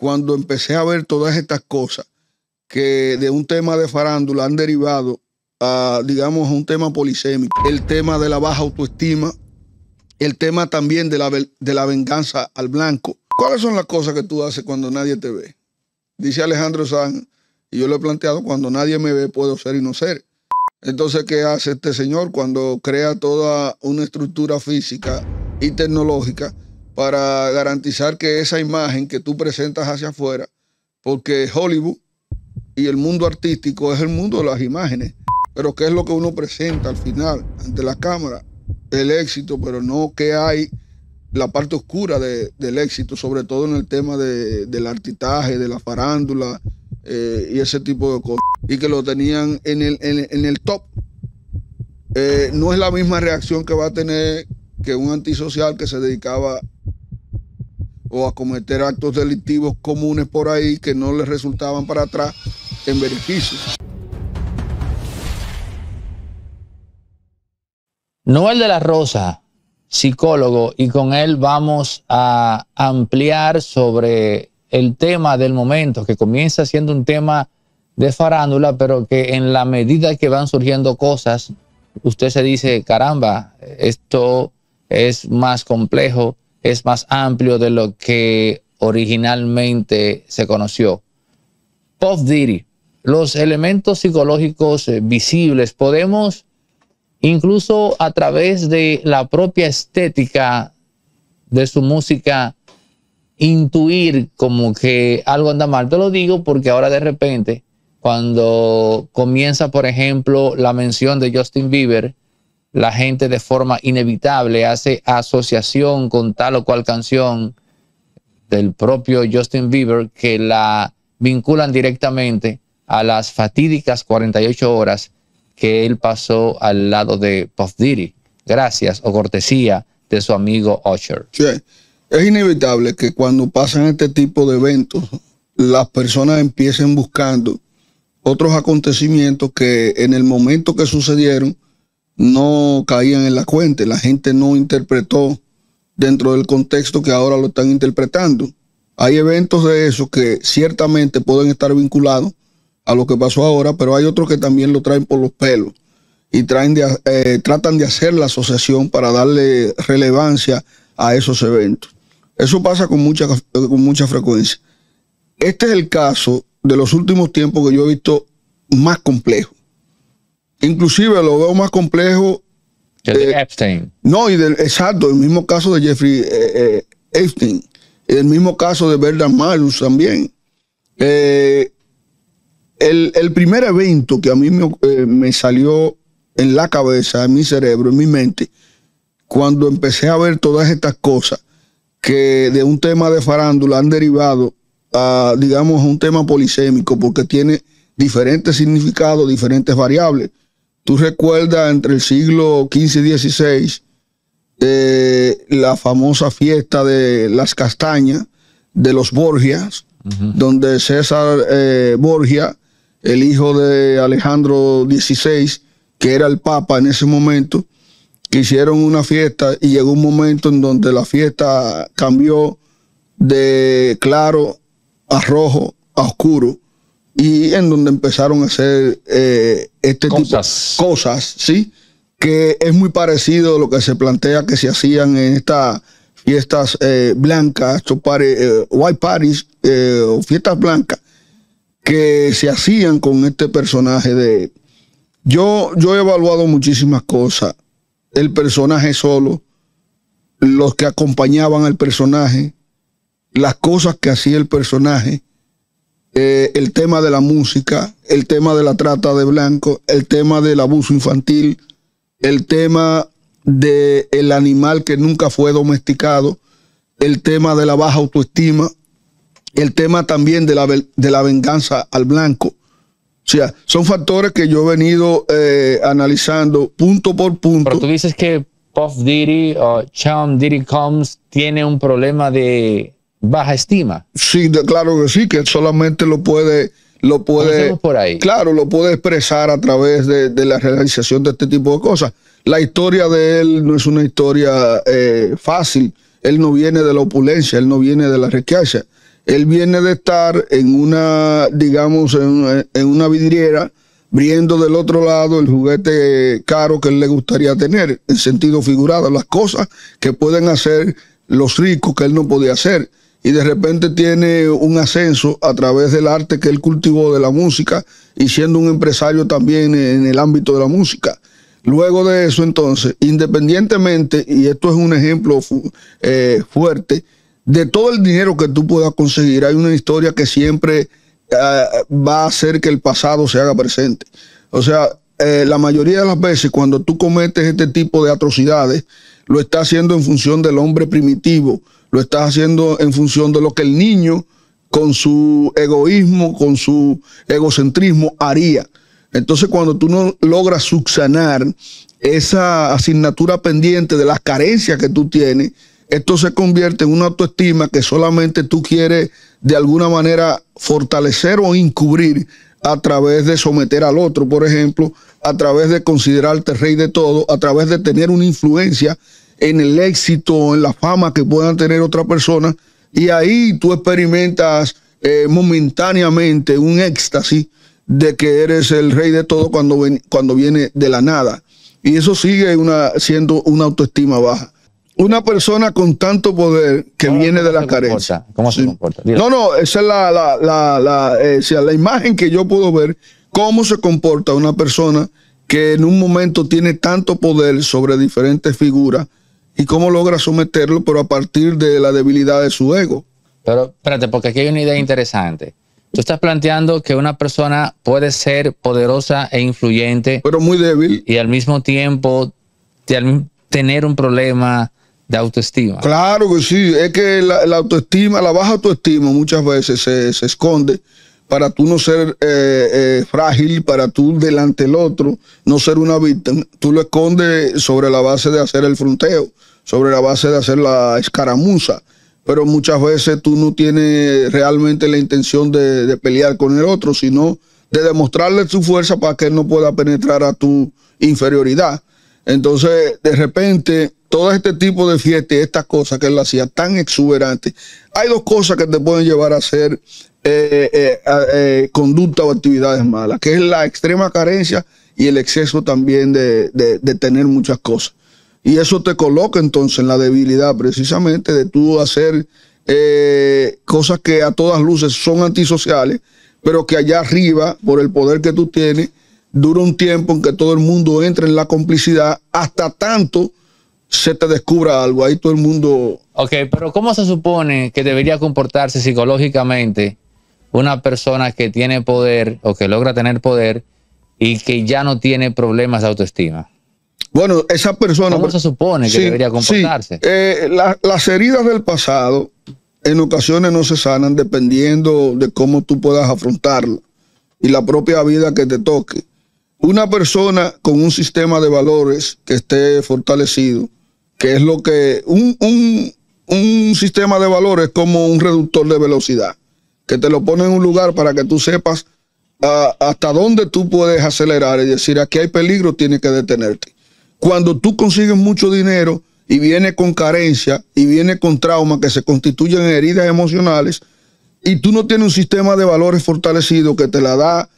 cuando empecé a ver todas estas cosas que de un tema de farándula han derivado a, digamos, un tema polisémico, el tema de la baja autoestima, el tema también de la, de la venganza al blanco. ¿Cuáles son las cosas que tú haces cuando nadie te ve? Dice Alejandro Sanz, y yo lo he planteado, cuando nadie me ve puedo ser y no ser. Entonces, ¿qué hace este señor cuando crea toda una estructura física y tecnológica? para garantizar que esa imagen que tú presentas hacia afuera, porque Hollywood y el mundo artístico es el mundo de las imágenes, pero qué es lo que uno presenta al final ante la cámara, el éxito, pero no que hay la parte oscura del éxito, sobre todo en el tema del artitaje, de la farándula eh, y ese tipo de cosas, y que lo tenían en el, top. Eh, no es la misma reacción que va a tener que un antisocial que se dedicaba o a cometer actos delictivos comunes por ahí que no les resultaban para atrás en beneficio. Noel de la Rosa, psicólogo, y con él vamos a ampliar sobre el tema del momento, que comienza siendo un tema de farándula, pero que en la medida que van surgiendo cosas, usted se dice, caramba, esto es más complejo es más amplio de lo que originalmente se conoció. Pop Diddy, los elementos psicológicos eh, visibles, podemos incluso a través de la propia estética de su música intuir como que algo anda mal. Te lo digo porque ahora de repente, cuando comienza, por ejemplo, la mención de Justin Bieber, la gente de forma inevitable hace asociación con tal o cual canción del propio Justin Bieber que la vinculan directamente a las fatídicas 48 horas que él pasó al lado de Puff Diddy, gracias o cortesía de su amigo Usher. Sí. Es inevitable que cuando pasan este tipo de eventos, las personas empiecen buscando otros acontecimientos que en el momento que sucedieron no caían en la cuenta, la gente no interpretó dentro del contexto que ahora lo están interpretando. Hay eventos de esos que ciertamente pueden estar vinculados a lo que pasó ahora, pero hay otros que también lo traen por los pelos y traen eh, tratan de hacer la asociación para darle relevancia a esos eventos. Eso pasa con mucha, eh, con mucha frecuencia. Este es el caso de los últimos tiempos que yo he visto más complejo inclusive lo veo más complejo. Que de eh, Epstein. No, exacto, el mismo caso de Jeffrey eh, eh, Epstein. El mismo caso de Bernard Marius también. el, primer evento que a mí me, me salió en la cabeza, en mi cerebro, en mi mente, cuando empecé a ver todas estas cosas que de un tema de farándula han derivado a, digamos, un tema polisémico, porque tiene diferentes significados, diferentes variables. Tú recuerdas entre el siglo XV y XVI eh, la famosa fiesta de las castañas de los Borgias, donde César eh, Borgia, el hijo de Alejandro XVI, que era el Papa en ese momento, que hicieron una fiesta y llegó un momento en donde la fiesta cambió de claro a rojo a oscuro y en donde empezaron a hacer eh, este cosas. tipo de cosas, ¿sí? Que es muy parecido a lo que se plantea que se hacían en estas fiestas eh, blancas, eh, white parties, o fiestas blancas, que se hacían con este personaje de... Yo, yo he evaluado muchísimas cosas. El personaje solo, los que acompañaban al personaje, las cosas que hacía el personaje eh, el tema de la música, el tema de la trata de blanco, el tema del abuso infantil, el tema del animal que nunca fue domesticado, el tema de la baja autoestima, el tema también de la, de la venganza al blanco. O sea, son factores que yo he venido eh, analizando punto por punto. Pero tú dices que Puff Diddy o Chum Diddy Combs tiene un problema de baja estima. Sí, claro que sí, que solamente lo puede, lo puede, por ahí. claro, lo puede expresar a través de, la realización de este tipo de cosas. La historia de él no es una historia eh, fácil. Él no viene de la opulencia, él no viene de la riqueza. Él viene de estar en una, digamos, en, en una vidriera, viendo del otro lado el juguete caro que él le gustaría tener, en sentido figurado, las cosas que pueden hacer los ricos que él no podía hacer y de repente tiene un ascenso a través del arte que él cultivó de la música y siendo un empresario también en el ámbito de la música. Luego de eso, entonces, independientemente, y esto es un ejemplo eh, fuerte, de todo el dinero que tú puedas conseguir, hay una historia que siempre ah, va a hacer que el pasado se haga presente. O sea, eh, la mayoría de las veces cuando tú cometes este tipo de atrocidades, lo está haciendo en función del hombre primitivo, lo estás haciendo en función de lo que el niño, con su egoísmo, con su egocentrismo, haría. Entonces, cuando tú no logras subsanar esa asignatura pendiente de las carencias que tú tienes, esto se convierte en una autoestima que solamente tú quieres de alguna manera fortalecer o encubrir a través de someter al otro, por ejemplo, a través de considerarte rey de todo, a través de tener una influencia en el éxito, en la fama que puedan tener otra persona. Y ahí tú experimentas eh, momentáneamente un éxtasis de que eres el rey de todo cuando, cuando viene de la nada. Y eso sigue siendo una autoestima baja. Una persona con tanto poder que viene de la carencia. ¿Cómo se comporta? No, no, esa es la, la, eh, la imagen que yo puedo ver, cómo se comporta una persona que en un momento tiene tanto poder sobre diferentes figuras y cómo logra someterlo, pero a partir de la debilidad de su ego. Pero espérate, porque aquí hay una idea interesante. Tú estás planteando que una persona puede ser poderosa e influyente. Pero muy débil. Y al mismo tiempo tener un problema de autoestima. Claro que sí. Es que la, autoestima, la baja autoestima muchas veces se esconde para tú no ser eh, eh, frágil, para tú delante del otro, no ser una víctima, tú lo escondes sobre la base de hacer el fronteo, sobre la base de hacer la escaramuza, pero muchas veces tú no tienes realmente la intención de, pelear con el otro, sino de demostrarle su fuerza para que él no pueda penetrar a tu inferioridad. Entonces, de repente, todo este tipo de fiestas, estas cosas que él hacía tan exuberante, hay dos cosas que te pueden llevar a ser eh, eh, eh, conducta o actividades malas, que es la extrema carencia y el exceso también de, tener muchas cosas. Y eso te coloca entonces en la debilidad precisamente de tú hacer cosas que a todas luces son antisociales, pero que allá arriba, por el poder que tú tienes, dura un tiempo en que todo el mundo entra en la complicidad hasta tanto se te descubra algo. Ahí todo el mundo... Ok, pero ¿cómo se supone que debería comportarse psicológicamente una persona que tiene poder o que logra tener poder y que ya no tiene problemas de autoestima? Bueno, esa persona... ¿Cómo se supone que debería comportarse? Eh, las heridas del pasado en ocasiones no se sanan dependiendo de cómo tú puedas afrontarlo y la propia vida que te toque. Una persona con un sistema de valores que esté fortalecido, que es lo que... Un, un, un sistema de valores como un reductor de velocidad que te lo ponen en un lugar para que tú sepas ah, hasta dónde tú puedes acelerar y decir, aquí hay peligro, tienes que detenerte. Cuando tú consigues mucho dinero y viene con carencia y viene con trauma que se constituyen en heridas emocionales y tú no tienes un sistema de valores fortalecido que te la da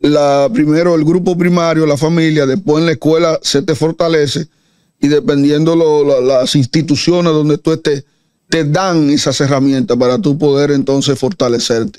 la, primero el grupo primario, la familia, después en la escuela se te fortalece y dependiendo lo, las instituciones donde tú estés, te dan esas herramientas para tú poder entonces fortalecerte.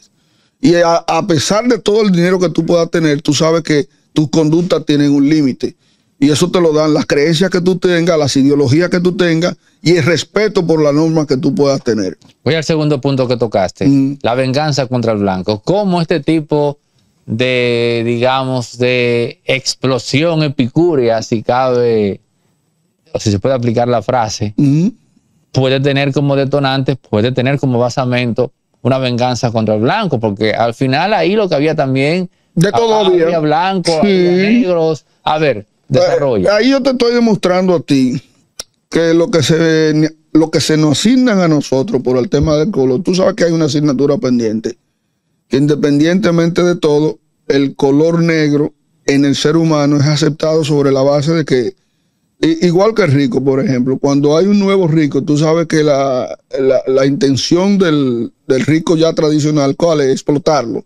Y a, pesar de todo el dinero que tú puedas tener, tú sabes que tus conductas tienen un límite. Y eso te lo dan las creencias que tú tengas, las ideologías que tú tengas y el respeto por la norma que tú puedas tener. Voy al segundo punto que tocaste, mm. la venganza contra el blanco. ¿Cómo este tipo de, digamos, de explosión epicúrea, si cabe, o si se puede aplicar la frase, mm puede tener como detonante, puede tener como basamento una venganza contra el blanco, porque al final ahí lo que había también... De todo había. había negros. A ver, eh, desarrolla. Ahí yo te estoy demostrando a ti que lo que se lo que se nos asignan a nosotros por el tema del color, tú sabes que hay una asignatura pendiente, que independientemente de todo, el color negro en el ser humano es aceptado sobre la base de que Igual que el rico, por ejemplo, cuando hay un nuevo rico, tú sabes que la, intención del, del, rico ya tradicional, ¿cuál es? Explotarlo.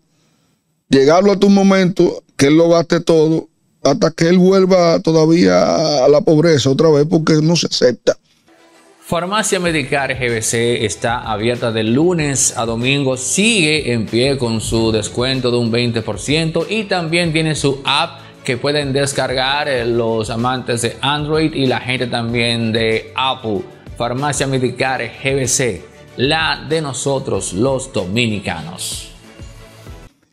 Llegarlo a tu momento, que él lo gaste todo, hasta que él vuelva todavía a la pobreza otra vez, porque no se acepta. Farmacia Medicar GBC está abierta de lunes a domingo, sigue en pie con su descuento de un 20% y también tiene su app que pueden descargar eh, los amantes de Android y la gente también de Apple. Farmacia Medicare GBC, la de nosotros los dominicanos.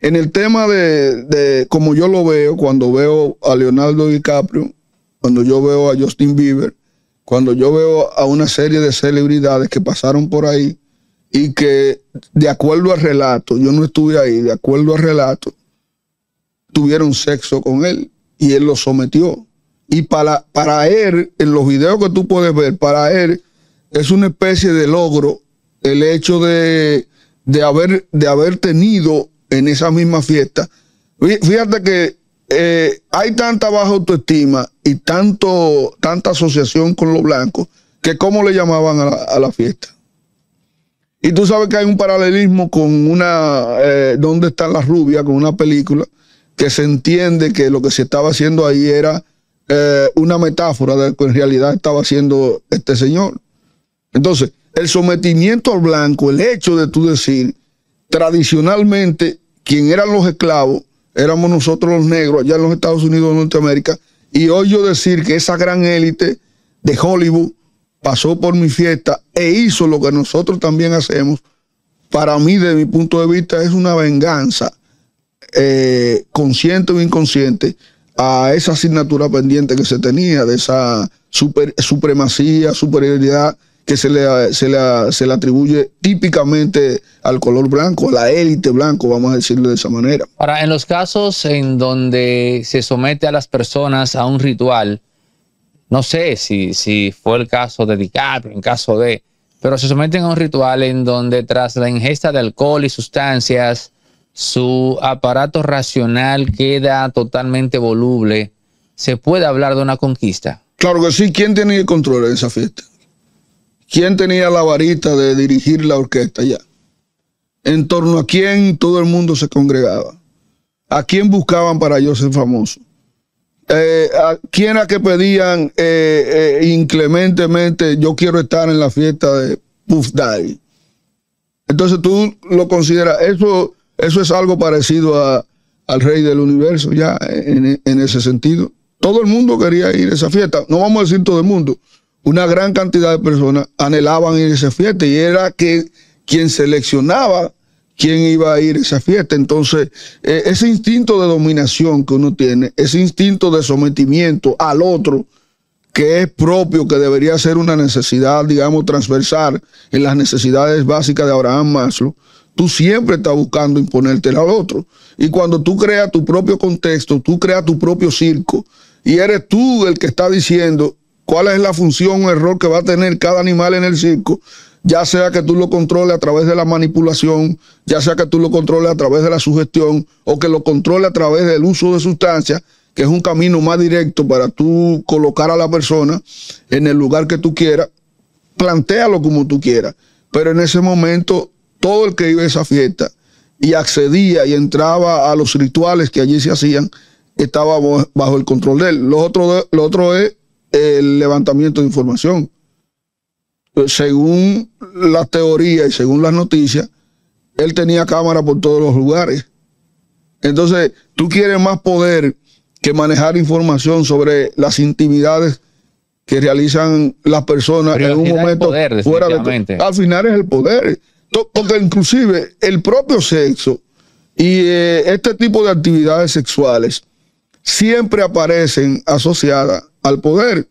En el tema de, de, como yo lo veo, cuando veo a Leonardo DiCaprio, cuando yo veo a Justin Bieber, cuando yo veo a una serie de celebridades que pasaron por ahí y que de acuerdo al relato, yo no estuve ahí, de acuerdo al relato, tuvieron sexo con él y él lo sometió. Y para, para él, en los videos que tú puedes ver, para él es una especie de logro el hecho de, de, haber, de haber tenido en esa misma fiesta. Fíjate que eh, hay tanta baja autoestima y tanto, tanta asociación con los blancos que cómo le llamaban a la, a la fiesta. Y tú sabes que hay un paralelismo con una, eh, ¿dónde están las rubias? Con una película que se entiende que lo que se estaba haciendo ahí era eh, una metáfora de lo que en realidad estaba haciendo este señor. Entonces, el sometimiento al blanco, el hecho de tú decir, tradicionalmente, quien eran los esclavos, éramos nosotros los negros allá en los Estados Unidos de Norteamérica, y hoy yo decir que esa gran élite de Hollywood pasó por mi fiesta e hizo lo que nosotros también hacemos, para mí, de mi punto de vista, es una venganza eh, consciente o inconsciente, a esa asignatura pendiente que se tenía, de esa super, supremacía, superioridad que se le, se, atribuye típicamente al color blanco, la élite blanco, vamos a decirlo de esa manera. Ahora, en los casos en donde se somete a las personas a un ritual, no sé si, si fue el caso de DiCaprio, en caso de, pero se someten a un ritual en donde tras la ingesta de alcohol y sustancias, su aparato racional queda totalmente voluble, ¿se puede hablar de una conquista? Claro que sí. ¿Quién tenía el control de esa fiesta? ¿Quién tenía la varita de dirigir la orquesta ya? ¿En torno a quién todo el mundo se congregaba? ¿A quién buscaban para yo ser famoso? Eh, ¿A quién a que pedían eh, eh, inclementemente yo quiero estar en la fiesta de Puff Daddy? Entonces tú lo consideras, eso eso es algo parecido al rey del universo, ya en, ese sentido. Todo el mundo quería ir a esa fiesta, no vamos a decir todo el mundo, una gran cantidad de personas anhelaban ir a esa fiesta y era que quien seleccionaba quién iba a ir a esa fiesta. Entonces, e, ese instinto de dominación que uno tiene, ese instinto de sometimiento al otro, que es propio, que debería ser una necesidad, digamos, transversal en las necesidades básicas de Abraham Maslow, Tú siempre estás buscando imponerte al otro. Y cuando tú creas tu propio contexto, tú creas tu propio circo, y eres tú el que está diciendo cuál es la función o error que va a tener cada animal en el circo, ya sea que tú lo controles a través de la manipulación, ya sea que tú lo controles a través de la sugestión o que lo controles a través del uso de sustancias, que es un camino más directo para tú colocar a la persona en el lugar que tú quieras, plantealo como tú quieras, pero en ese momento todo el que iba a esa fiesta y accedía y entraba a los rituales que allí se hacían, estaba bajo el control de él. Lo otro, lo otro es el levantamiento de información. Según la teoría y según las noticias, él tenía cámara por todos los lugares. Entonces, tú quieres más poder que manejar información sobre las intimidades que realizan las personas en un momento fuera de... Al final es el poder. Porque inclusive el propio sexo y eh, este tipo de actividades sexuales siempre aparecen asociadas al poder.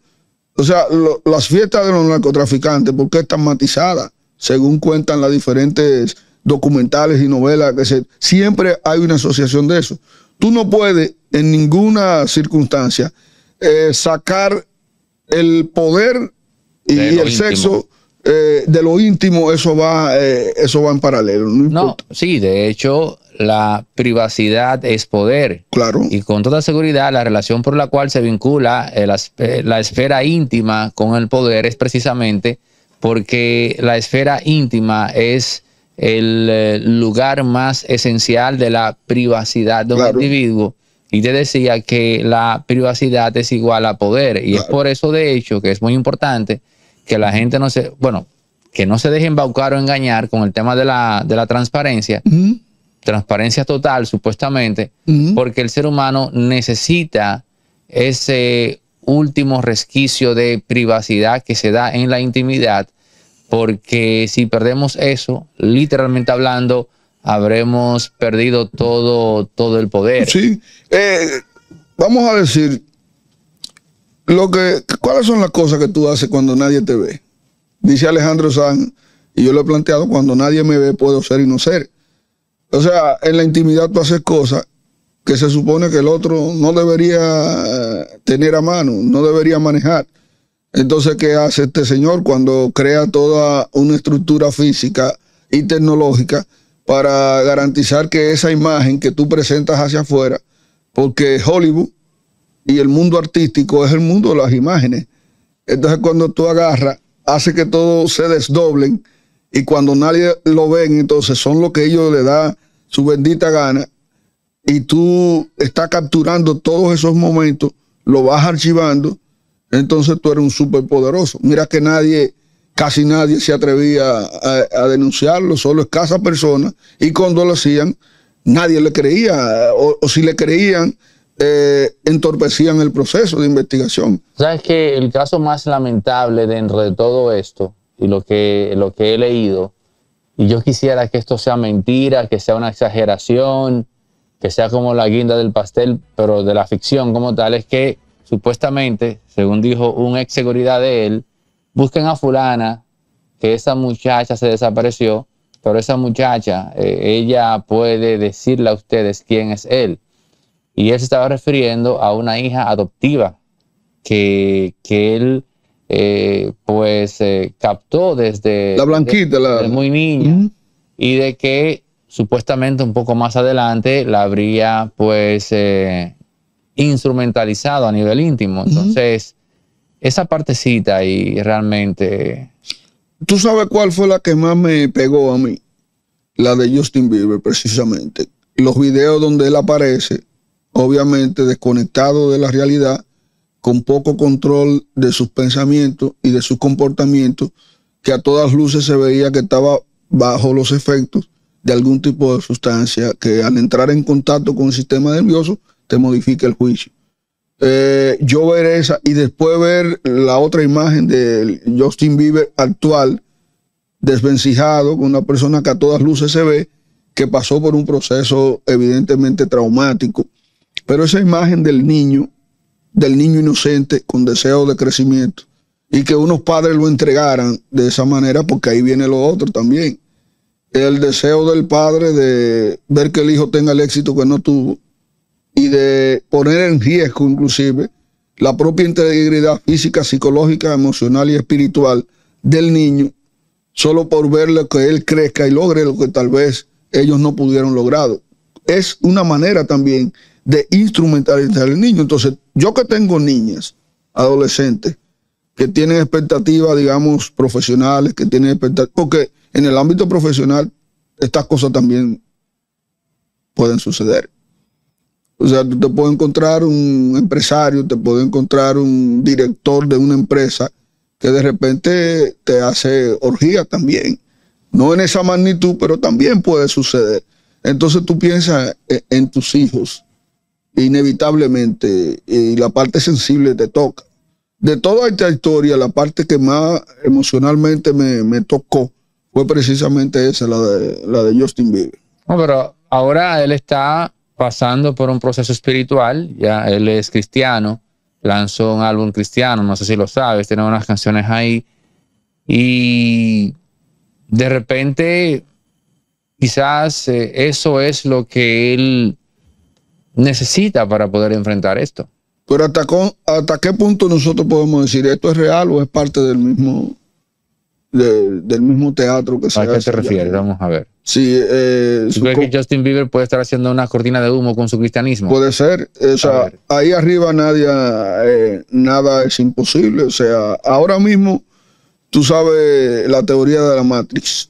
O sea, las fiestas de los narcotraficantes, porque qué están matizadas? Según cuentan las diferentes documentales y novelas, que siempre hay una asociación de eso. Tú no puedes en ninguna circunstancia eh, sacar el poder y, el sexo eh, de lo íntimo, eso va, eh, eso va en paralelo. No, no, sí, de hecho, la privacidad es poder. Claro. Y con toda seguridad, la relación por la cual se vincula eh, la esfera íntima con el poder es precisamente porque la esfera íntima es el lugar más esencial de la privacidad de un individuo. Y te decía que la privacidad es igual a poder. Y es por eso, de hecho, que es muy importante que la gente no se, bueno, que no se deje embaucar o engañar con el tema de la, de la transparencia, transparencia total supuestamente, porque el ser humano necesita ese último resquicio de privacidad que se da en la intimidad, porque si perdemos eso, literalmente hablando, habremos perdido todo, todo el poder. Sí, eh, vamos a decir, lo que, ¿Cuáles son las cosas que tú haces cuando nadie te ve? Dice Alejandro Sanz, y yo lo he planteado, cuando nadie me ve puedo ser y no ser. O sea, en la intimidad tú haces cosas que se supone que el otro no debería eh, tener a mano, no debería manejar. Entonces, ¿qué hace este señor cuando crea toda una estructura física y tecnológica para garantizar que esa imagen que tú presentas hacia afuera, porque Hollywood y el mundo artístico es el mundo de las imágenes. Entonces cuando tú agarras, hace que todo se desdoblen y cuando nadie lo ven, entonces son lo que ellos le dan su bendita gana y tú estás capturando todos esos momentos, lo vas archivando, entonces tú eres un superpoderoso. Mira que nadie, casi nadie se atrevía a, denunciarlo, solo escasas personas y cuando lo hacían, nadie le creía o si le creían eh, entorpecían el proceso de investigación. Sabes que el caso más lamentable dentro de todo esto y lo que, lo que he leído, y yo quisiera que esto sea mentira, que sea una exageración, que sea como la guinda del pastel, pero de la ficción como tal, es que supuestamente, según dijo un ex seguridad de él, busquen a fulana, que esa muchacha se desapareció, pero esa muchacha, eh, ella puede decirle a ustedes quién es él y él se estaba refiriendo a una hija adoptiva que, él eh, pues eh, captó desde, la blanquita, muy niña y de que supuestamente un poco más adelante la habría pues eh, instrumentalizado a nivel íntimo. Entonces, esa partecita ahí realmente... ¿Tú sabes cuál fue la que más me pegó a mí? La de Justin Bieber, precisamente. Los videos donde él aparece obviamente desconectado de la realidad, con poco control de sus pensamientos y de sus comportamientos, que a todas luces se veía que estaba bajo los efectos de algún tipo de sustancia que al entrar en contacto con el sistema nervioso te modifica el juicio. Eh, yo ver esa y después ver la otra imagen de Justin Bieber actual, desvencijado, con una persona que a todas luces se ve, que pasó por un proceso evidentemente traumático pero esa imagen del niño, del niño inocente con deseo de crecimiento, y que unos padres lo entregaran de esa manera, porque ahí viene lo otro también. El deseo del padre de ver que el hijo tenga el éxito que no tuvo y de poner en riesgo inclusive la propia integridad física, psicológica, emocional y espiritual del niño, solo por verle que él crezca y logre lo que tal vez ellos no pudieron lograr. Es una manera también de instrumentalizar al niño. Entonces, yo que tengo niñas, adolescentes, que tienen expectativas, digamos, profesionales, que tienen expectativas, porque en el ámbito profesional estas cosas también pueden suceder. O sea, tú te puedes encontrar un empresario, te puedes encontrar un director de una empresa que de repente te hace orgía también. No en esa magnitud, pero también puede suceder. Entonces tú piensas eh, en tus hijos, inevitablemente, eh, y la parte sensible te toca. De toda esta historia, la parte que más emocionalmente me, tocó fue precisamente esa, la de, Justin Bieber. No, pero ahora él está pasando por un proceso espiritual, ya él es cristiano, lanzó un álbum cristiano, no sé si lo sabes, tiene unas canciones ahí, y de repente quizás eh, eso es lo que él necesita para poder enfrentar esto. Pero hasta, hasta qué punto nosotros podemos decir esto es real o es parte del mismo del mismo teatro que se ¿A qué te refieres? Vamos a ver. Sí, eh, que Justin Bieber puede estar haciendo una cortina de humo con su cristianismo? Puede ser. O sea, ahí arriba nadie, eh, nada es imposible. O sea, ahora mismo, tú sabes la teoría de la Matrix.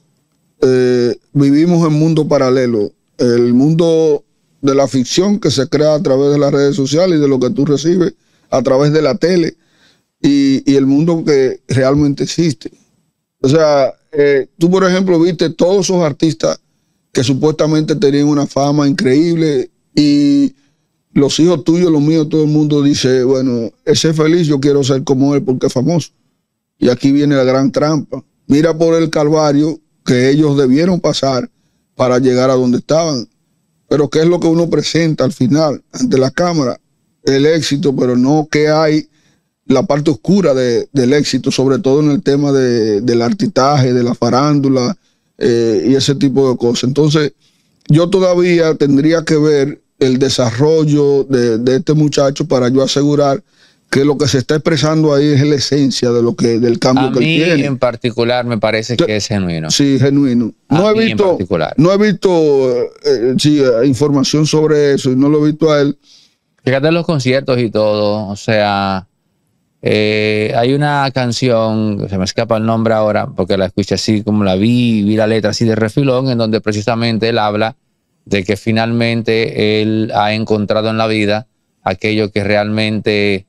Eh, vivimos en mundo paralelo. El mundo de la ficción que se crea a través de las redes sociales y de lo que tú recibes a través de la tele y, el mundo que realmente existe. O sea, eh, tú por ejemplo viste todos esos artistas que supuestamente tenían una fama increíble y los hijos tuyos, los míos, todo el mundo dice, bueno, ese es feliz, yo quiero ser como él porque es famoso. Y aquí viene la gran trampa. Mira por el calvario que ellos debieron pasar para llegar a donde estaban pero qué es lo que uno presenta al final ante la cámara, el éxito, pero no qué hay la parte oscura del éxito, sobre todo en el tema de, del artitaje, de la farándula eh, y ese tipo de cosas. Entonces, yo todavía tendría que ver el desarrollo de, de este muchacho para yo asegurar que lo que se está expresando ahí es la esencia de lo que del cambio que mí él tiene. en particular me parece que es genuino. Sí, genuino. no, he visto, no he visto, información sobre eso y no lo he visto a él. Fíjate los conciertos y todo, o sea, eh, hay una canción, se me escapa el nombre ahora, porque la escuché así como la vi, vi la letra así de refilón, en donde precisamente él habla de que finalmente él ha encontrado en la vida aquello que realmente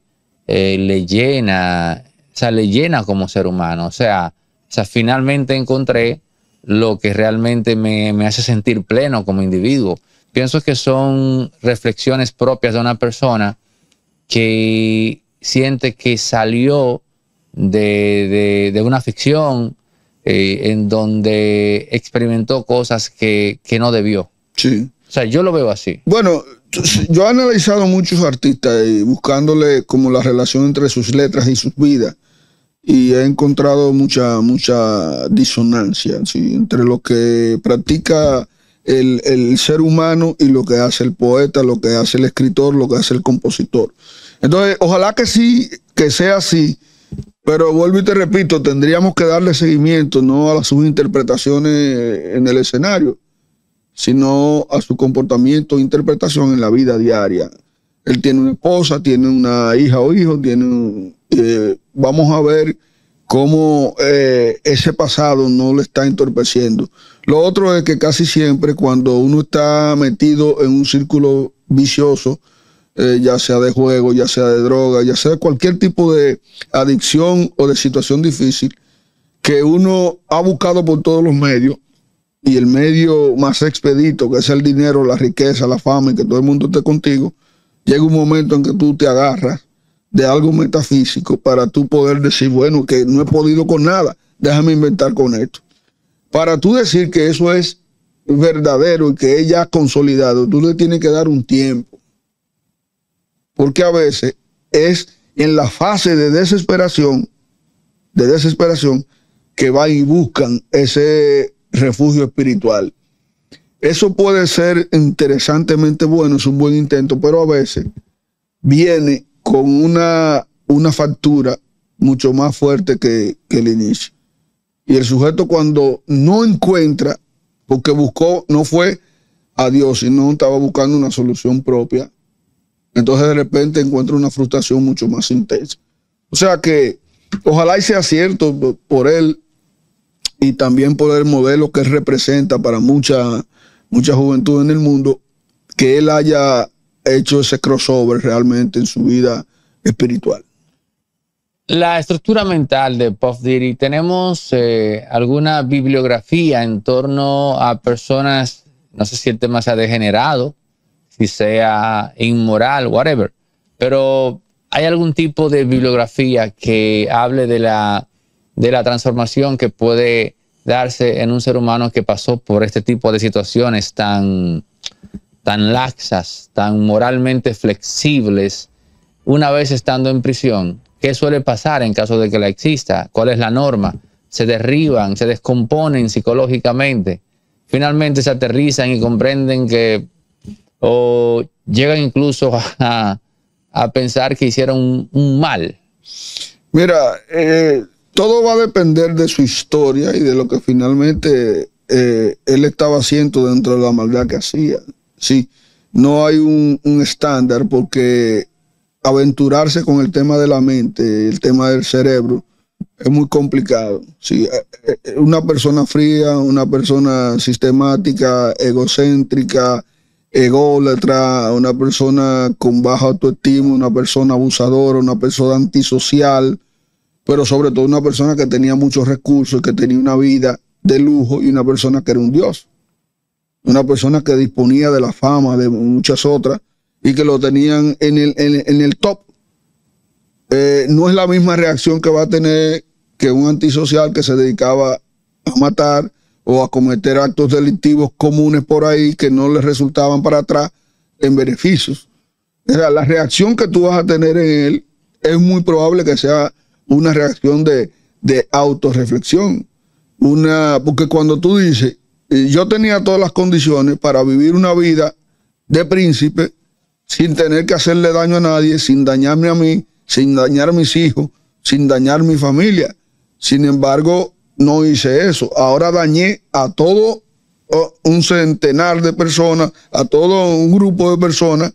eh, le llena, o sea, le llena como ser humano. O sea, sea finalmente encontré lo que realmente me, hace sentir pleno como individuo. Pienso que son reflexiones propias de una persona que siente que salió de, una ficción eh, en donde experimentó cosas que, que no debió. Sí. O sea, yo lo veo así. Bueno, yo he analizado muchos artistas y buscándole como la relación entre sus letras y sus vidas y he encontrado mucha mucha disonancia entre lo que practica el, ser humano y lo que hace el poeta, lo que hace el escritor, lo que hace el compositor. Entonces, ojalá que sí, que sea así, pero vuelvo y te repito, tendríamos que darle seguimiento ¿no? a sus interpretaciones en el escenario sino a su comportamiento e interpretación en la vida diaria. Él tiene una esposa, tiene una hija o hijo, tiene eh, vamos a ver cómo eh, ese pasado no le está entorpeciendo. Lo otro es que casi siempre cuando uno está metido en un círculo vicioso, eh, ya sea de juego, ya sea de droga, ya sea cualquier tipo de adicción o de situación difícil, que uno ha buscado por todos los medios, y el medio más expedito, que es el dinero, la riqueza, la fama y que todo el mundo esté contigo, llega un momento en que tú te agarras de algo metafísico para tú poder decir, bueno, que no he podido con nada, déjame inventar con esto. Para tú decir que eso es verdadero y que ella ha consolidado, tú le tienes que dar un tiempo. Porque a veces es en la fase de desesperación, de desesperación, que van y buscan ese refugio espiritual. Eso puede ser interesantemente bueno, es un buen intento, pero a veces viene con una, una factura mucho más fuerte que, que el inicio. Y el sujeto cuando no encuentra, porque buscó, no fue a Dios, sino estaba buscando una solución propia, entonces de repente encuentra una frustración mucho más intensa. O sea que ojalá y sea cierto por él y también por el modelo que representa para mucha, mucha juventud en el mundo, que él haya hecho ese crossover realmente en su vida espiritual. La estructura mental de Puff Diddy, ¿tenemos eh, alguna bibliografía en torno a personas, no sé si el tema se ha degenerado, si sea inmoral, whatever, pero ¿hay algún tipo de bibliografía que hable de la, de la transformación que puede darse en un ser humano que pasó por este tipo de situaciones tan, tan laxas, tan moralmente flexibles, una vez estando en prisión? ¿Qué suele pasar en caso de que la exista? ¿Cuál es la norma? Se derriban, se descomponen psicológicamente. Finalmente se aterrizan y comprenden que o llegan incluso a, pensar que hicieron un, un mal. Mira, eh, todo va a depender de su historia y de lo que finalmente eh, él estaba haciendo dentro de la maldad que hacía. Sí, no hay un, estándar porque aventurarse con el tema de la mente, el tema del cerebro, es muy complicado. Eh, eh, una persona fría, una persona sistemática, egocéntrica, ególatra, una persona con baja autoestima, una persona abusadora, una persona antisocial, pero sobre todo una persona que tenía muchos recursos, que tenía una vida de lujo y una persona que era un dios. Una persona que disponía de la fama de muchas otras y que lo tenían en el, en, el top. Eh, no es la misma reacción que va a tener que un antisocial que se dedicaba a matar o a cometer actos delictivos comunes por ahí que no le resultaban para atrás en beneficios. O la reacción que tú vas a tener en él es muy probable que sea una reacción de, de autorreflexión. Una, porque cuando tú dices, eh, yo tenía todas las condiciones para vivir una vida de príncipe sin tener que hacerle daño a nadie, sin dañarme a mí, sin dañar a mis hijos, sin dañar a mi familia. Sin embargo, no hice eso. Ahora dañé a todo un centenar de personas, a todo un grupo de personas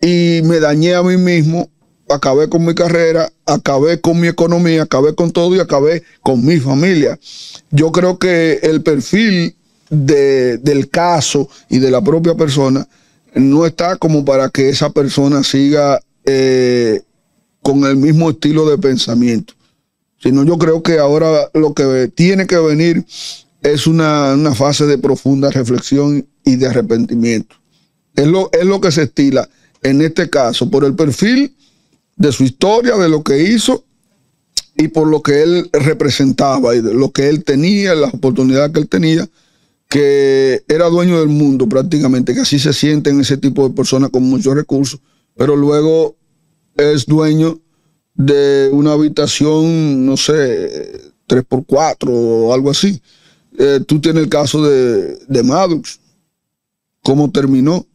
y me dañé a mí mismo acabé con mi carrera, acabé con mi economía, acabé con todo y acabé con mi familia. Yo creo que el perfil del caso y de la propia persona no está como para que esa persona siga eh, con el mismo estilo de pensamiento. Sino yo creo que ahora lo que tiene que venir es una, fase de profunda reflexión y de arrepentimiento. es lo que se estila en este caso por el perfil de su historia, de lo que hizo y por lo que él representaba y de lo que él tenía, las oportunidades que él tenía, que era dueño del mundo prácticamente, que así se sienten ese tipo de personas con muchos recursos, pero luego es dueño de una habitación, no sé, 3x4 o algo así. Eh, tú tienes el caso de, de Maddox, cómo terminó.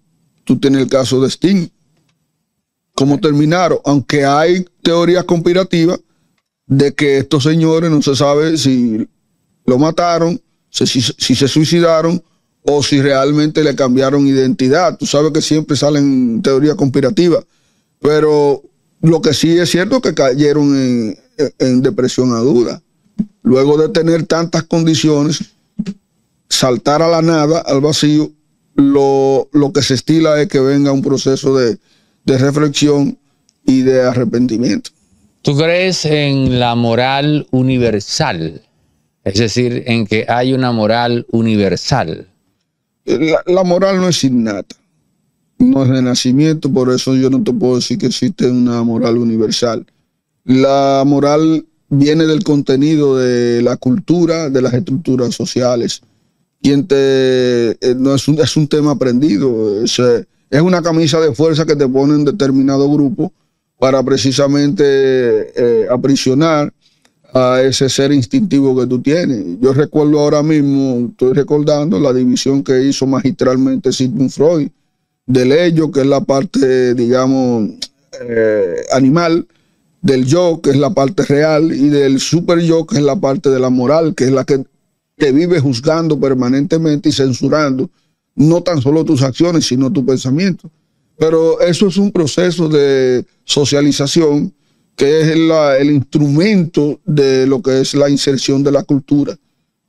Tú tienes el caso de Sting, cómo terminaron, aunque hay teorías conspirativas de que estos señores no se sabe si lo mataron, si, se suicidaron o si realmente le cambiaron identidad. Tú sabes que siempre salen teorías conspirativas, pero lo que sí es cierto es que cayeron en, depresión a duda. Luego de tener tantas condiciones, saltar a la nada, al vacío, lo, que se estila es que venga un proceso de, de reflexión y de arrepentimiento. ¿Tú crees en la moral universal? Es decir, en que hay una moral universal. La, moral no es innata, no es de nacimiento, por eso yo no te puedo decir que existe una moral universal. La moral viene del contenido de la cultura, de las estructuras sociales. y eh, no es un, es un tema aprendido. Es, es una camisa de fuerza que te pone un determinado grupo para precisamente eh, aprisionar a ese ser instintivo que tú tienes. Yo recuerdo ahora mismo, estoy recordando la división que hizo magistralmente Sigmund Freud del ello, que es la parte, digamos, eh, animal, del yo, que es la parte real, y del super yo, que es la parte de la moral, que es la que te vive juzgando permanentemente y censurando no tan solo tus acciones, sino tu pensamiento. Pero eso es un proceso de socialización que es el instrumento de lo que es la inserción de la cultura.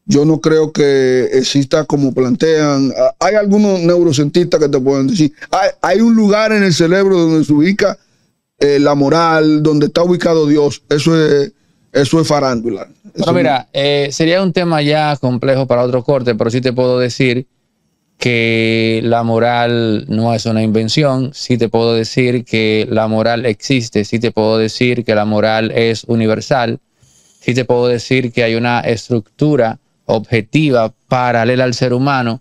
Yo no creo que exista como plantean. Hay algunos neurocientistas que te pueden decir, hay, un lugar en el cerebro donde se ubica eh, la moral, donde está ubicado Dios. Eso es, eso es farándula. mira, eh, sería un tema ya complejo para otro corte, pero sí te puedo decir que la moral no es una invención, si te puedo decir que la moral existe, si te puedo decir que la moral es universal, si te puedo decir que hay una estructura objetiva paralela al ser humano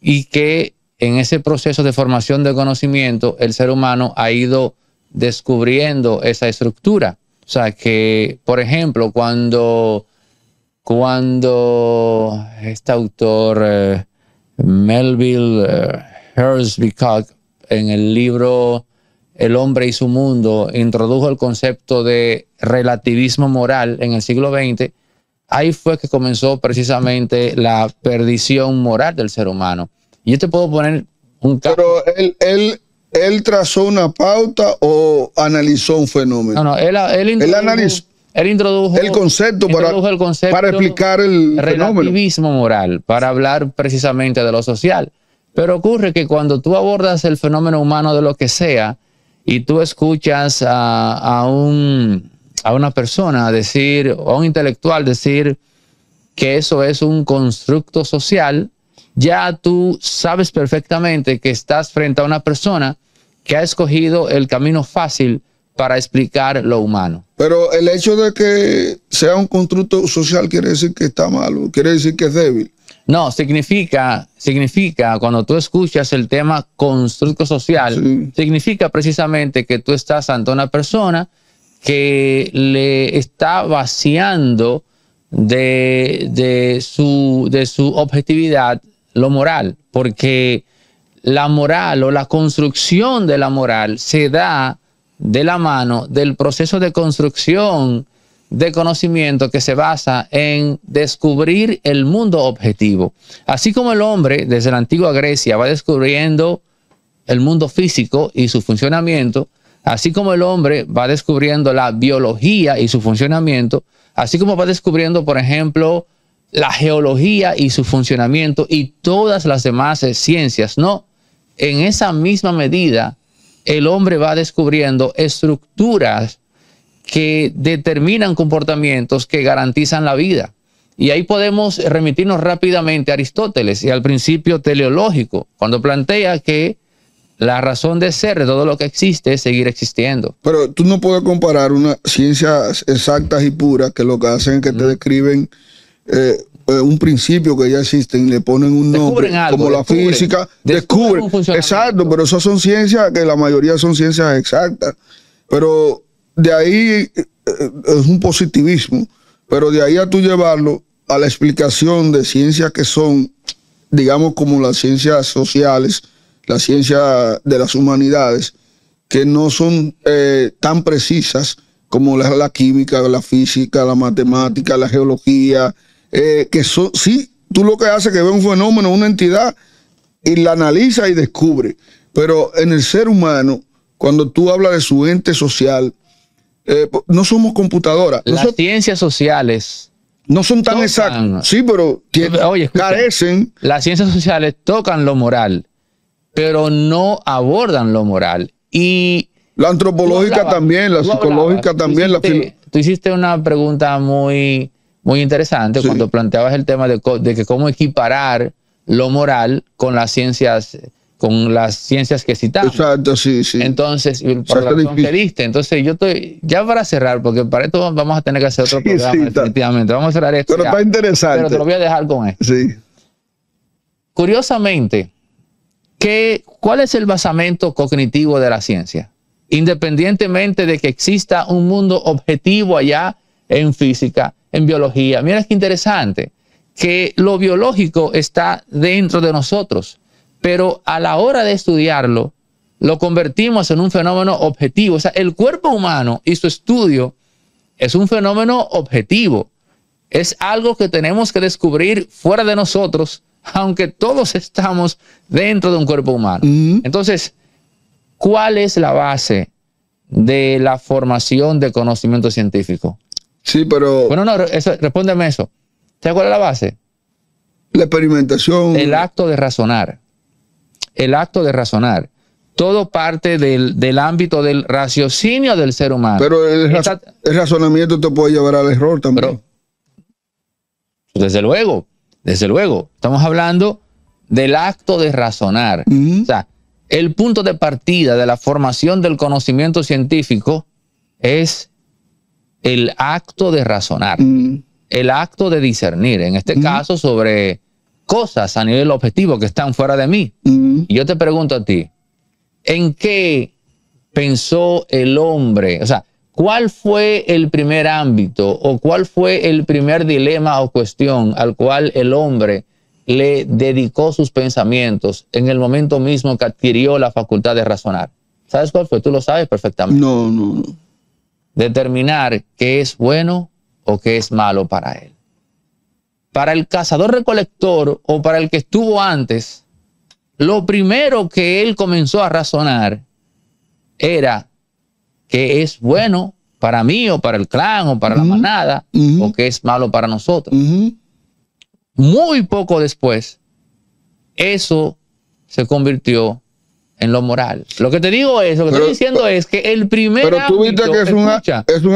y que en ese proceso de formación de conocimiento el ser humano ha ido descubriendo esa estructura. O sea que, por ejemplo, cuando, cuando este autor... Eh, Melville uh, en el libro El hombre y su mundo introdujo el concepto de relativismo moral en el siglo XX, ahí fue que comenzó precisamente la perdición moral del ser humano. Y yo te puedo poner un caso. Pero él, él, él trazó una pauta o analizó un fenómeno. No, no, él analizó. Él introdujo el concepto, para, el explicar el relativismo moral, para hablar precisamente de lo social. Pero ocurre que cuando tú abordas el fenómeno humano de lo que sea y tú escuchas a, un, a una persona decir, o a un intelectual decir que eso es un constructo social, ya tú sabes perfectamente que estás frente a una persona que ha escogido el camino fácil para explicar lo humano. Pero el hecho de que sea un constructo social quiere decir que está malo, quiere decir que es débil. No, significa, significa, cuando tú escuchas el tema constructo social, significa precisamente que tú estás ante una persona que le está vaciando de, de, su, de su objetividad lo moral, porque la moral o la construcción de la moral se da de la mano del proceso de construcción de conocimiento que se basa en descubrir el mundo objetivo. Así como el hombre desde la antigua Grecia va descubriendo el mundo físico y su funcionamiento, así como el hombre va descubriendo la biología y su funcionamiento, así como va descubriendo, por ejemplo, la geología y su funcionamiento y todas las demás ciencias, ¿no? En esa misma medida, el hombre va descubriendo estructuras que determinan comportamientos que garantizan la vida. Y ahí podemos remitirnos rápidamente a Aristóteles y al principio teleológico, cuando plantea que la razón de ser de todo lo que existe es seguir existiendo. Pero tú no puedes comparar unas ciencias exactas y puras, que lo que hacen es que te mm. describen eh, eh, un principio que ya existe... ...y le ponen un nombre, como la física, descubren. exacto, pero esas son ciencias que la mayoría son ciencias exactas. Pero de ahí eh, es un positivismo, pero de ahí a tú llevarlo a la explicación de ciencias que son, digamos, como las ciencias sociales, ...la ciencia de las humanidades, que no son eh, tan precisas como la, química, la física, la matemática, la geología, eh, que son, sí, tú lo que haces es que ves un fenómeno, una entidad, y la analiza y descubre. Pero en el ser humano, cuando tú hablas de su ente social, eh, no somos computadoras. Las ciencias sociales. No son tan exactas. Sí, pero oye, carecen. Las ciencias sociales tocan lo moral, pero no abordan lo moral. Y. La antropológica también, la psicológica también, la Tú hiciste una pregunta muy muy interesante cuando planteabas el tema de, que cómo equiparar lo moral con las ciencias con las ciencias que citamos. Exacto, sí, sí. Entonces, por que Entonces, yo estoy, ya para cerrar, porque para esto vamos a tener que hacer otro programa, definitivamente. Vamos a cerrar esto. Pero ya. está Pero te lo voy a dejar con esto. Curiosamente, ¿qué, ¿cuál es el basamento cognitivo de la ciencia? Independientemente de que exista un mundo objetivo allá en física, en biología. Mira qué interesante, que lo biológico está dentro de nosotros, pero a la hora de estudiarlo, lo convertimos en un fenómeno objetivo. O sea, el cuerpo humano y su estudio es un fenómeno objetivo. Es algo que tenemos que descubrir fuera de nosotros, aunque todos estamos dentro de un cuerpo humano. Mm. Entonces, ¿cuál es la base de la formación de conocimiento científico? Sí, pero. Bueno, no, respóndeme eso. ¿Te acuerdas la base? La experimentación. El acto de razonar. El acto de razonar. Todo parte del, ámbito del raciocinio del ser humano. Pero el, razonamiento te puede llevar al error también. desde luego, desde luego. Estamos hablando del acto de razonar. O sea, el punto de partida de la formación del conocimiento científico es el acto de razonar, mm. el acto de discernir, en este mm. caso sobre cosas a nivel objetivo que están fuera de mí. Mm. Y yo te pregunto a ti, ¿en qué pensó el hombre? O sea, ¿cuál fue el primer ámbito o cuál fue el primer dilema o cuestión al cual el hombre le dedicó sus pensamientos en el momento mismo que adquirió la facultad de razonar? ¿Sabes cuál fue? Tú lo sabes perfectamente. No, no, no determinar qué es bueno o qué es malo para él. Para el cazador recolector o para el que estuvo antes, lo primero que él comenzó a razonar era qué es bueno para mí o para el clan o para la manada o qué es malo para nosotros. Muy poco después, eso se convirtió en lo moral. Lo que te digo es, lo que estoy diciendo es que el primer Pero tú viste que es, un,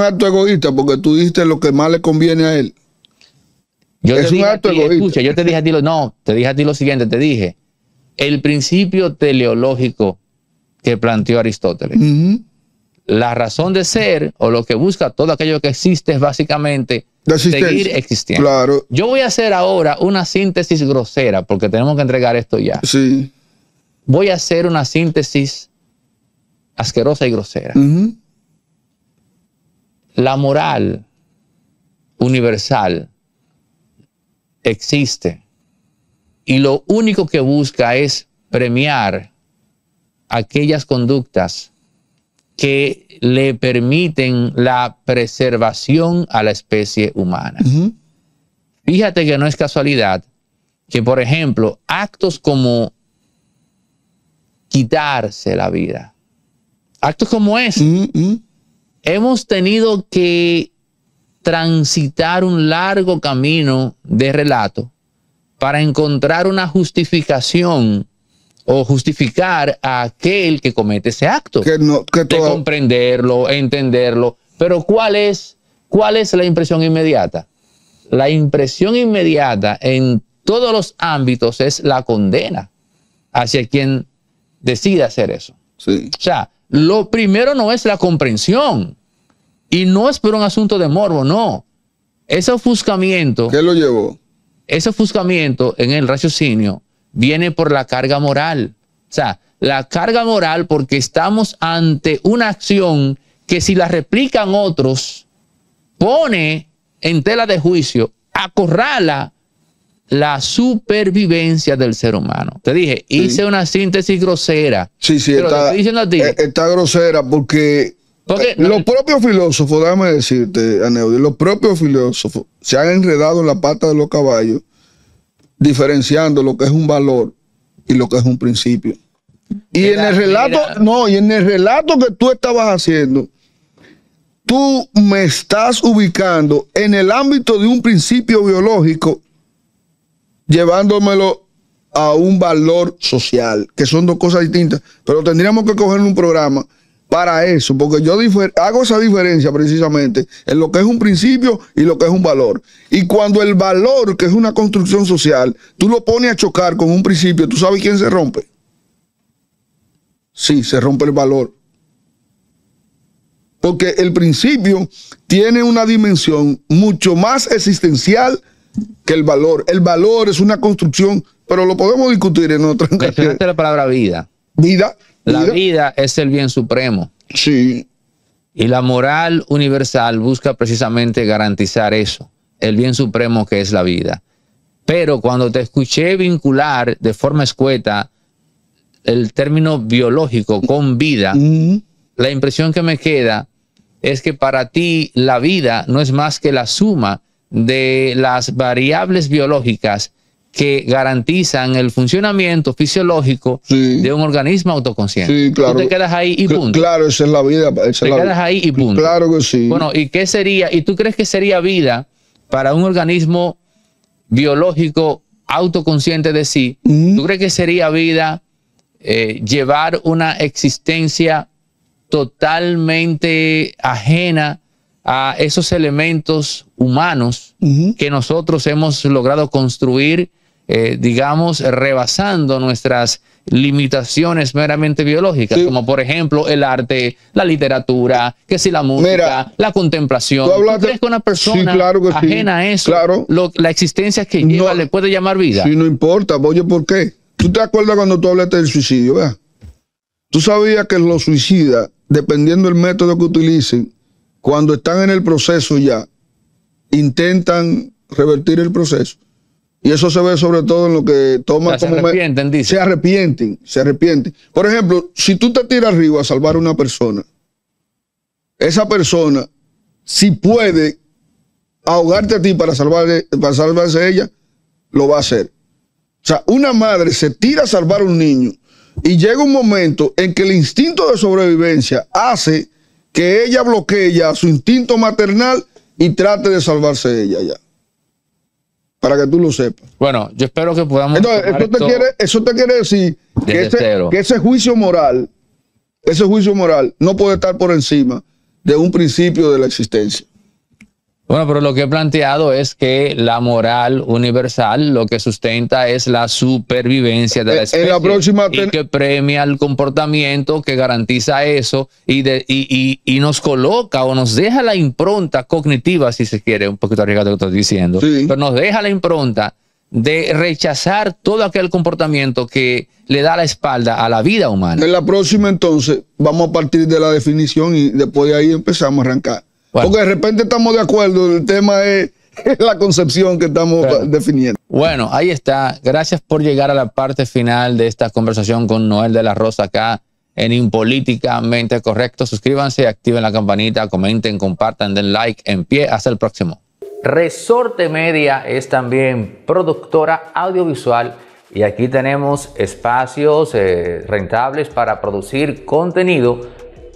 acto egoísta porque tú diste lo que más le conviene a él. Yo es te un acto egoísta. Escucha, yo te dije a ti lo, no, te dije a ti lo siguiente, te dije, el principio teleológico que planteó Aristóteles. La razón de ser o lo que busca todo aquello que existe es básicamente seguir existiendo. Claro. Yo voy a hacer ahora una síntesis grosera porque tenemos que entregar esto ya. Sí voy a hacer una síntesis asquerosa y grosera. La moral universal existe y lo único que busca es premiar aquellas conductas que le permiten la preservación a la especie humana. Fíjate que no es casualidad que, por ejemplo, actos como quitarse la vida. Actos como es. Este. Mm, mm. Hemos tenido que transitar un largo camino de relato para encontrar una justificación o justificar a aquel que comete ese acto. Que no, comprenderlo, entenderlo. Pero ¿cuál es, ¿cuál es la impresión inmediata? La impresión inmediata en todos los ámbitos es la condena hacia quien decide hacer eso. Sí. O sea, lo primero no es la comprensión. Y no es por un asunto de morbo, no. Ese ofuscamiento. ¿Qué lo llevó? Ese ofuscamiento en el raciocinio viene por la carga moral. O sea, la carga moral porque estamos ante una acción que si la replican otros, pone en tela de juicio, acorrala la supervivencia del ser humano. Te dije, hice una síntesis grosera. Sí, sí, eh, está, grosera porque eh, los propios filósofos, déjame decirte, Aneudio, los propios filósofos se han enredado en la pata de los caballos, diferenciando lo que es un valor y lo que es un principio. Y en el relato, no, y en el relato que tú estabas haciendo, tú me estás ubicando en el ámbito de un principio biológico llevándomelo a un valor social, que son dos cosas distintas, pero tendríamos que coger un programa para eso, porque yo hago esa diferencia precisamente en lo que es un principio y lo que es un valor. Y cuando el valor, que es una construcción social, tú lo pones a chocar con un principio, ¿tú sabes quién se rompe? Sí, se rompe el valor. Porque el principio tiene una dimensión mucho más existencial que el valor. El valor es una construcción, pero lo podemos discutir en otra ocasión la palabra vida. Vida. La vida. es el bien supremo. Sí. Y la moral universal busca precisamente garantizar eso, el bien supremo que es la vida. Pero cuando te escuché vincular de forma escueta el término biológico con vida, la impresión que me queda es que para ti la vida no es más que la suma de las variables biológicas que garantizan el funcionamiento fisiológico de un organismo autoconsciente. Sí, claro. te quedas ahí y punto. Claro, esa es la vida. te quedas ahí y punto. Claro que sí. Bueno, ¿y qué sería? ¿Y tú crees que sería vida para un organismo biológico autoconsciente de sí? Mm. ¿Tú crees que sería vida eh, llevar una existencia totalmente ajena a esos elementos humanos que nosotros hemos logrado construir, eh, digamos, rebasando nuestras limitaciones meramente biológicas, como por ejemplo el arte, la literatura, que si la música, la contemplación. Tú, una persona ajena a eso, la existencia que lleva, no, le puede llamar vida? Sí, no importa. Oye, ¿por qué? ¿Tú te acuerdas cuando tú hablaste del suicidio? Tú sabías que los suicidas, dependiendo del método que utilicen, cuando están en el proceso ya, intentan revertir el proceso. Y eso se ve sobre todo en lo que toma como. Se arrepienten, dice. Se arrepienten, se arrepienten. Por ejemplo, si tú te tiras arriba a salvar a una persona, esa persona, si puede ahogarte a ti para, salvar, para salvarse a ella, lo va a hacer. O sea, una madre se tira a salvar a un niño y llega un momento en que el instinto de sobrevivencia hace que ella bloquee ya su instinto maternal y trate de salvarse ella ya. Para que tú lo sepas. Bueno, yo espero que podamos. Entonces, eso te, quiere, eso te quiere decir que que ese juicio moral, ese juicio moral no puede estar por encima de un principio de la existencia. Bueno, pero lo que he planteado es que la moral universal lo que sustenta es la supervivencia de la especie eh, en la próxima y que premia el comportamiento que garantiza eso y, de, y, y, nos coloca o nos deja la impronta cognitiva, si se quiere, un poquito arriesgado lo que estás diciendo, pero nos deja la impronta de rechazar todo aquel comportamiento que le da la espalda a la vida humana. En la próxima entonces vamos a partir de la definición y después de ahí empezamos a arrancar porque de repente estamos de acuerdo, el tema es la concepción que estamos definiendo. Bueno, ahí está. Gracias por llegar a la parte final de esta conversación con Noel de la Rosa acá en Impolíticamente Correcto. Suscríbanse, activen la campanita, comenten, compartan, den like, en pie. Hasta el próximo. Resorte Media es también productora audiovisual y aquí tenemos espacios eh, rentables para producir contenido